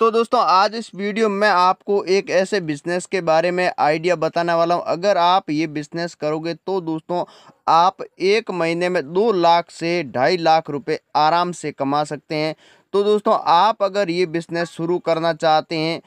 तो दोस्तों आज इस वीडियो में आपको एक ऐसे बिजनेस के बारे में आइडिया बताने वाला हूं अगर आप ये बिजनेस करोगे तो दोस्तों आप एक महीने में दो लाख से ढाई लाख रुपए आराम से कमा सकते हैं तो दोस्तों आप अगर ये बिज़नेस शुरू करना चाहते हैं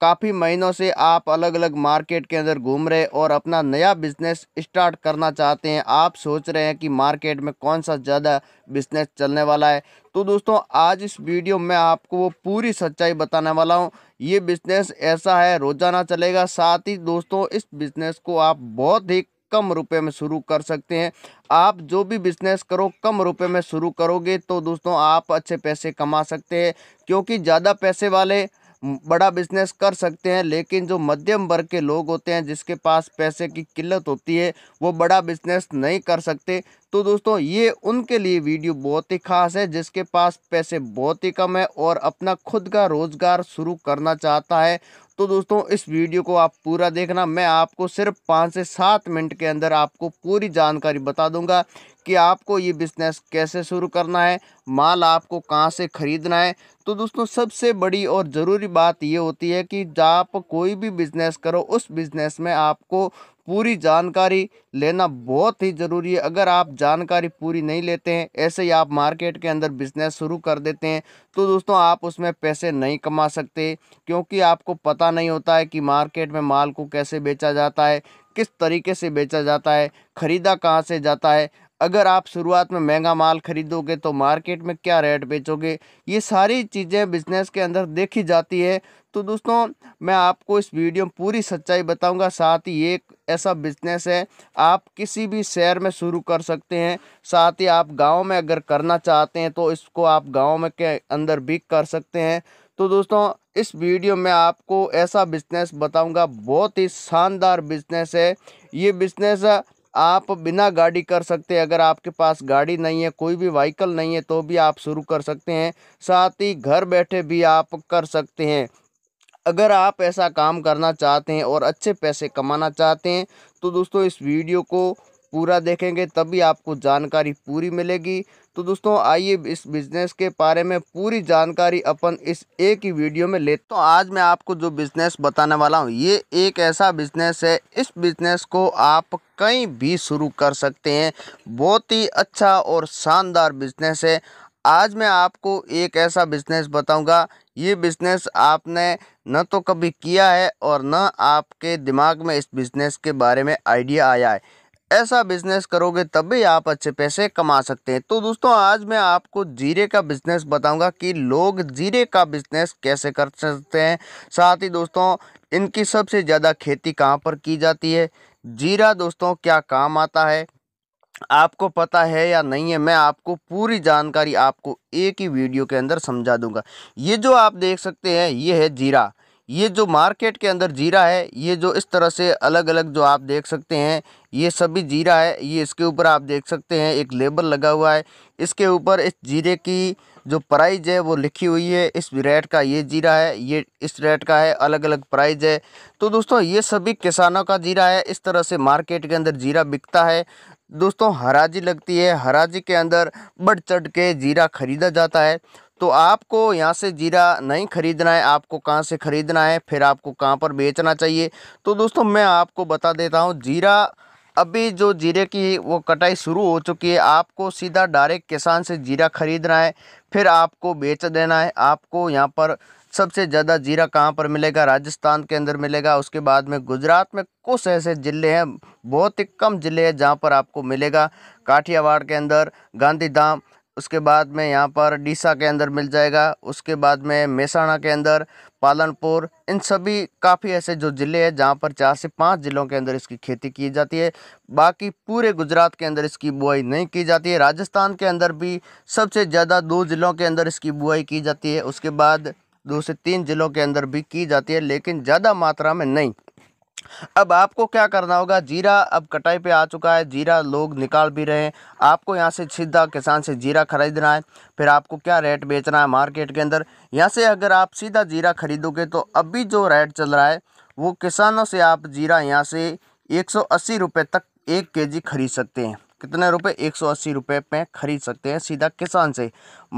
काफ़ी महीनों से आप अलग अलग मार्केट के अंदर घूम रहे और अपना नया बिजनेस स्टार्ट करना चाहते हैं आप सोच रहे हैं कि मार्केट में कौन सा ज़्यादा बिजनेस चलने वाला है तो दोस्तों आज इस वीडियो में आपको वो पूरी सच्चाई बताने वाला हूँ ये बिजनेस ऐसा है रोज़ाना चलेगा साथ ही दोस्तों इस बिजनेस को आप बहुत ही कम रुपए में शुरू कर सकते हैं आप जो भी बिजनेस करो कम रुपए में शुरू करोगे तो दोस्तों आप अच्छे पैसे कमा सकते हैं क्योंकि ज़्यादा पैसे वाले बड़ा बिजनेस कर सकते हैं लेकिन जो मध्यम वर्ग के लोग होते हैं जिसके पास पैसे की किल्लत होती है वो बड़ा बिजनेस नहीं कर सकते तो दोस्तों ये उनके लिए वीडियो बहुत ही खास है जिसके पास पैसे बहुत ही कम है और अपना खुद का रोज़गार शुरू करना चाहता है तो दोस्तों इस वीडियो को आप पूरा देखना मैं आपको सिर्फ पाँच से सात मिनट के अंदर आपको पूरी जानकारी बता दूंगा कि आपको ये बिज़नेस कैसे शुरू करना है माल आपको कहाँ से ख़रीदना है तो दोस्तों सबसे बड़ी और ज़रूरी बात ये होती है कि आप कोई भी बिज़नेस करो उस बिज़नेस में आपको पूरी जानकारी लेना बहुत ही ज़रूरी है अगर आप जानकारी पूरी नहीं लेते हैं ऐसे ही आप मार्केट के अंदर बिज़नेस शुरू कर देते हैं तो दोस्तों आप उसमें पैसे नहीं कमा सकते क्योंकि आपको पता नहीं होता है कि मार्केट में माल को कैसे बेचा जाता है किस तरीके से बेचा जाता है ख़रीदा कहाँ से जाता है अगर आप शुरुआत में महंगा माल खरीदोगे तो मार्केट में क्या रेट बेचोगे ये सारी चीज़ें बिजनेस के अंदर देखी जाती है तो दोस्तों मैं आपको इस वीडियो में पूरी सच्चाई बताऊंगा साथ ही एक ऐसा बिजनेस है आप किसी भी शहर में शुरू कर सकते हैं साथ ही आप गांव में अगर करना चाहते हैं तो इसको आप गाँव में के अंदर भी कर सकते हैं तो दोस्तों इस वीडियो में आपको ऐसा बिजनेस बताऊंगा बहुत ही शानदार बिजनेस है ये बिजनेस आप बिना गाड़ी कर सकते हैं अगर आपके पास गाड़ी नहीं है कोई भी व्हीकल नहीं है तो भी आप शुरू कर सकते हैं साथ ही घर बैठे भी आप कर सकते हैं अगर आप ऐसा काम करना चाहते हैं और अच्छे पैसे कमाना चाहते हैं तो दोस्तों इस वीडियो को पूरा देखेंगे तभी आपको जानकारी पूरी मिलेगी तो दोस्तों आइए इस बिज़नेस के बारे में पूरी जानकारी अपन इस एक ही वीडियो में ले तो आज मैं आपको जो बिज़नेस बताने वाला हूँ ये एक ऐसा बिज़नेस है इस बिज़नेस को आप कहीं भी शुरू कर सकते हैं बहुत ही अच्छा और शानदार बिज़नेस है आज मैं आपको एक ऐसा बिज़नेस बताऊँगा ये बिज़नेस आपने न तो कभी किया है और न आपके दिमाग में इस बिज़नेस के बारे में आइडिया आया है ऐसा बिजनेस करोगे तब भी आप अच्छे पैसे कमा सकते हैं तो दोस्तों आज मैं आपको जीरे का बिजनेस बताऊंगा कि लोग जीरे का बिजनेस कैसे कर सकते हैं साथ ही दोस्तों इनकी सबसे ज़्यादा खेती कहाँ पर की जाती है जीरा दोस्तों क्या काम आता है आपको पता है या नहीं है मैं आपको पूरी जानकारी आपको एक ही वीडियो के अंदर समझा दूंगा ये जो आप देख सकते हैं ये है जीरा ये जो मार्केट के अंदर जीरा है ये जो इस तरह से अलग अलग जो आप देख सकते हैं ये सभी जीरा है ये इसके ऊपर आप देख सकते हैं एक लेबल लगा हुआ है इसके ऊपर इस जीरे की जो प्राइज है वो लिखी हुई है इस रेट का ये जीरा है ये इस रेट का है अलग अलग प्राइज है तो दोस्तों ये सभी किसानों का जीरा है इस तरह से मार्केट के अंदर जीरा बिकता है दोस्तों हराजी लगती है हराजी के अंदर बढ़ चढ़ के जीरा खरीदा जाता है तो आपको यहाँ से जीरा नहीं खरीदना है आपको कहाँ से ख़रीदना है फिर आपको कहाँ पर बेचना चाहिए तो दोस्तों मैं आपको बता देता हूँ जीरा अभी जो जीरे की वो कटाई शुरू हो चुकी है आपको सीधा डायरेक्ट किसान से जीरा खरीदना है फिर आपको बेच देना है आपको यहाँ पर सबसे ज़्यादा जीरा कहाँ पर मिलेगा राजस्थान के अंदर मिलेगा उसके बाद में गुजरात में कुछ ऐसे ज़िले हैं बहुत ही कम ज़िले हैं जहाँ पर आपको मिलेगा काठियावाड़ के अंदर गांधीधाम उसके बाद में यहाँ पर डीसा के अंदर मिल जाएगा उसके बाद में मेसाणा के अंदर पालनपुर इन सभी काफ़ी ऐसे जो ज़िले हैं जहाँ पर चार से पाँच ज़िलों के अंदर इसकी खेती की जाती है बाकी पूरे गुजरात के अंदर इसकी बुआई नहीं की जाती है राजस्थान के अंदर भी सबसे ज़्यादा दो ज़िलों के अंदर इसकी बुआई की जाती है उसके बाद दो से तीन ज़िलों के अंदर भी की जाती है लेकिन ज़्यादा मात्रा में नहीं अब आपको क्या करना होगा जीरा अब कटाई पे आ चुका है जीरा लोग निकाल भी रहे हैं आपको यहाँ से सीधा किसान से जीरा खरीदना है फिर आपको क्या रेट बेचना है मार्केट के अंदर यहाँ से अगर आप सीधा जीरा खरीदोगे तो अभी जो रेट चल रहा है वो किसानों से आप जीरा यहाँ से एक सौ अस्सी रुपये तक एक जी खरीद सकते हैं कितने रुपए एक सौ अस्सी रुपये में खरीद सकते हैं सीधा किसान से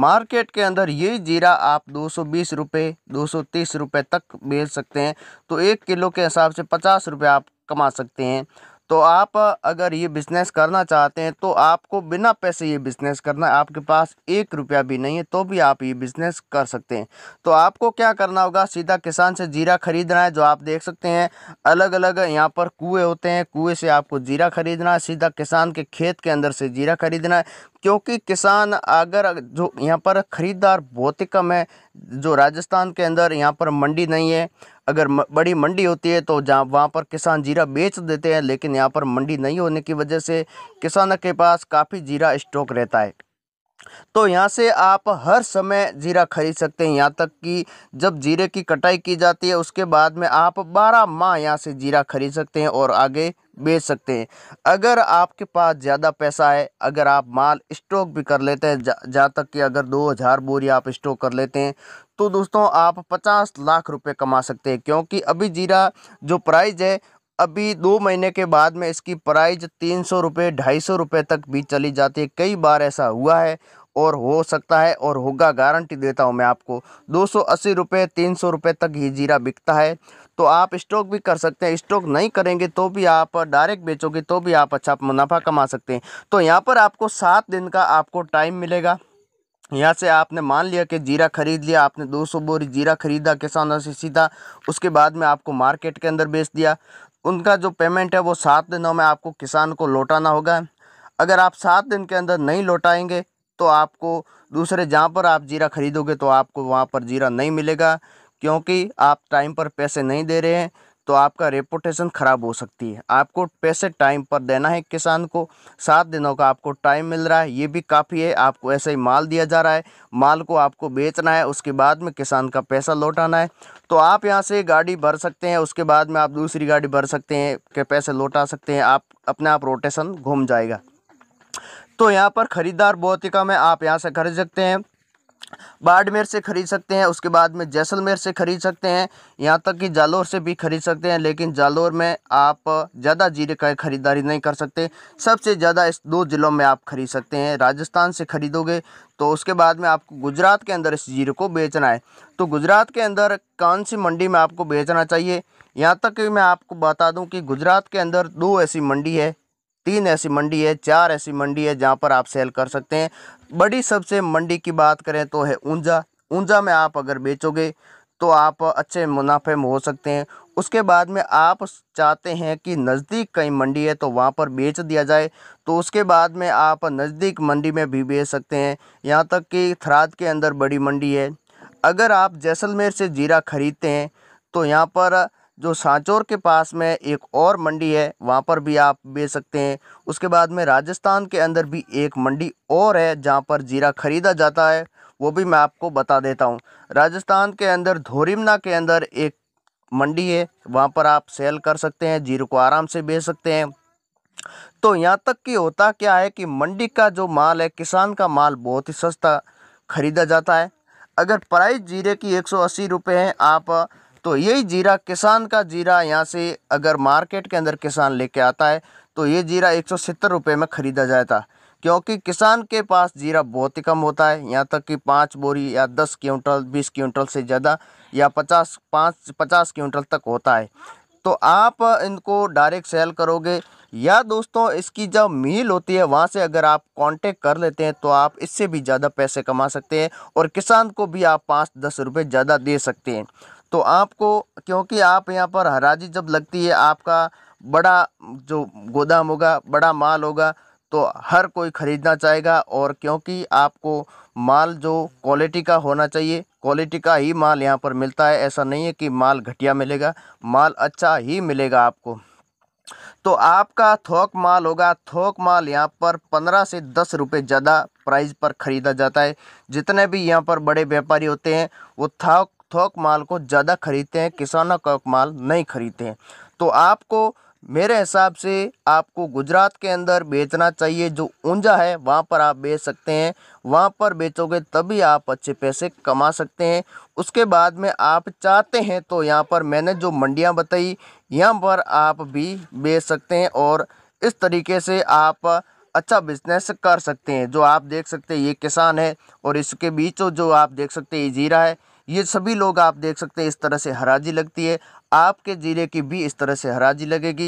मार्केट के अंदर ये जीरा आप दो सौ बीस रुपये दो सौ तीस रुपये तक बेच सकते हैं तो एक किलो के हिसाब से पचास रुपये आप कमा सकते हैं तो आप अगर ये बिज़नेस करना चाहते हैं तो आपको बिना पैसे ये बिज़नेस करना है आपके पास एक रुपया भी नहीं है तो भी आप ये बिज़नेस कर सकते हैं तो आपको क्या करना होगा सीधा किसान से जीरा ख़रीदना है जो आप देख सकते हैं अलग अलग यहाँ पर कुएँ होते हैं कुएँ से आपको जीरा ख़रीदना है सीधा किसान के खेत के अंदर से जीरा ख़रीदना है क्योंकि किसान अगर जो यहाँ पर ख़रीदार बहुत ही कम है जो राजस्थान के अंदर यहाँ पर मंडी नहीं है अगर बड़ी मंडी होती है तो जहाँ वहाँ पर किसान जीरा बेच देते हैं लेकिन यहाँ पर मंडी नहीं होने की वजह से किसानों के पास काफ़ी जीरा स्टॉक रहता है तो यहाँ से आप हर समय जीरा खरीद सकते हैं यहाँ तक कि जब जीरे की कटाई की जाती है उसके बाद में आप बारह माह यहाँ से जीरा खरीद सकते हैं और आगे बेच सकते हैं अगर आपके पास ज़्यादा पैसा है अगर आप माल स्टॉक भी कर लेते हैं जहाँ तक कि अगर 2000 बोरी आप स्टॉक कर लेते हैं तो दोस्तों आप 50 लाख रुपए कमा सकते हैं क्योंकि अभी जीरा जो प्राइस है अभी दो महीने के बाद में इसकी प्राइज तीन सौ रुपये ढाई सौ रुपये तक भी चली जाती है कई बार ऐसा हुआ है और हो सकता है और होगा गारंटी देता हूं मैं आपको दो सौ अस्सी रुपये तीन सौ रुपये तक ही जीरा बिकता है तो आप स्टॉक भी कर सकते हैं स्टॉक नहीं करेंगे तो भी आप डायरेक्ट बेचोगे तो भी आप अच्छा मुनाफा कमा सकते हैं तो यहाँ पर आपको सात दिन का आपको टाइम मिलेगा यहाँ से आपने मान लिया कि जीरा खरीद लिया आपने 200 बोरी जीरा खरीदा किसानों से सीधा उसके बाद में आपको मार्केट के अंदर बेच दिया उनका जो पेमेंट है वो सात दिनों में आपको किसान को लौटाना होगा अगर आप सात दिन के अंदर नहीं लौटाएंगे तो आपको दूसरे जहाँ पर आप जीरा खरीदोगे तो आपको वहाँ पर जीरा नहीं मिलेगा क्योंकि आप टाइम पर पैसे नहीं दे रहे हैं तो आपका रेपुटेशन ख़राब हो सकती है आपको पैसे टाइम पर देना है किसान को सात दिनों का आपको टाइम मिल रहा है ये भी काफ़ी है आपको ऐसे ही माल दिया जा रहा है माल को आपको बेचना है उसके बाद में किसान का पैसा लौटाना है तो आप यहाँ से गाड़ी भर सकते हैं उसके बाद में आप दूसरी गाड़ी भर सकते हैं के पैसे लौटा सकते हैं आप अपने आप रोटेशन घूम जाएगा तो यहाँ पर ख़रीदार बहुत ही कम है आप यहाँ से खरीद सकते हैं बाड़मेर से ख़रीद सकते हैं उसके बाद में जैसलमेर से ख़रीद सकते हैं यहाँ तक कि जालोर से भी ख़रीद सकते हैं लेकिन जालोर में आप ज़्यादा जीरे का ख़रीदारी नहीं कर सकते सबसे ज़्यादा इस दो ज़िलों में आप ख़रीद सकते हैं राजस्थान से ख़रीदोगे तो उसके बाद में आपको गुजरात के अंदर इस जीरे को बेचना है तो गुजरात के अंदर कौन सी मंडी में आपको बेचना चाहिए यहाँ तक कि मैं आपको बता दूँ कि गुजरात के अंदर दो ऐसी मंडी है तीन ऐसी मंडी है चार ऐसी मंडी है जहाँ पर आप सेल कर सकते हैं बड़ी सबसे मंडी की बात करें तो है ऊंजा ऊंजा में आप अगर बेचोगे तो आप अच्छे मुनाफे में हो सकते हैं उसके बाद में आप चाहते हैं कि नज़दीक कहीं मंडी है तो वहाँ पर बेच दिया जाए तो उसके बाद में आप नज़दीक मंडी में भी बेच सकते हैं यहाँ तक कि थराद के अंदर बड़ी मंडी है अगर आप जैसलमेर से जीरा ख़रीदते हैं तो यहाँ पर जो सांचौर के पास में एक और मंडी है वहाँ पर भी आप बेच सकते हैं उसके बाद में राजस्थान के अंदर भी एक मंडी और है जहाँ पर जीरा ख़रीदा जाता है वो भी मैं आपको बता देता हूँ राजस्थान के अंदर धोरिमना के अंदर एक मंडी है वहाँ पर आप सेल कर सकते हैं जीरो को आराम से बेच सकते हैं तो यहाँ तक कि होता क्या है कि मंडी का जो माल है किसान का माल बहुत ही सस्ता खरीदा जाता है अगर प्राइस जीरे की एक सौ अस्सी रुपये है आप तो यही जीरा किसान का जीरा यहाँ से अगर मार्केट के अंदर किसान लेके आता है तो ये जीरा एक सौ में ख़रीदा जाता क्योंकि किसान के पास जीरा बहुत ही कम होता है यहाँ तक कि पाँच बोरी या दस क्विंटल बीस क्विंटल से ज़्यादा या पचास पाँच पचास क्विंटल तक होता है तो आप इनको डायरेक्ट सेल करोगे या दोस्तों इसकी जब मील होती है वहाँ से अगर आप कांटेक्ट कर लेते हैं तो आप इससे भी ज़्यादा पैसे कमा सकते हैं और किसान को भी आप पाँच दस रुपये ज़्यादा दे सकते हैं तो आपको क्योंकि आप यहाँ पर हराजी जब लगती है आपका बड़ा जो गोदाम होगा बड़ा माल होगा तो हर कोई ख़रीदना चाहेगा और क्योंकि आपको माल जो क्वालिटी का होना चाहिए क्वालिटी का ही माल यहाँ पर मिलता है ऐसा नहीं है कि माल घटिया मिलेगा माल अच्छा ही मिलेगा आपको तो आपका थोक माल होगा थोक माल यहाँ पर पंद्रह से दस रुपये ज़्यादा प्राइस पर ख़रीदा जाता है जितने भी यहाँ पर बड़े व्यापारी होते हैं वो थोक थोक माल को ज़्यादा खरीदते हैं किसानों का माल नहीं खरीदते हैं तो आपको मेरे हिसाब से आपको गुजरात के अंदर बेचना चाहिए जो ऊंजा है वहाँ पर आप बेच सकते हैं वहाँ पर बेचोगे तभी आप अच्छे पैसे कमा सकते हैं उसके बाद में आप चाहते हैं तो यहाँ पर मैंने जो मंडियाँ बताई यहाँ पर आप भी बेच सकते हैं और इस तरीके से आप अच्छा बिजनेस कर सकते हैं जो आप देख सकते हैं ये किसान है और इसके बीच जो आप देख सकते हैं ये जीरा है ये सभी लोग आप देख सकते हैं इस तरह से हराजी लगती है आपके ज़िले की भी इस तरह से हराजी लगेगी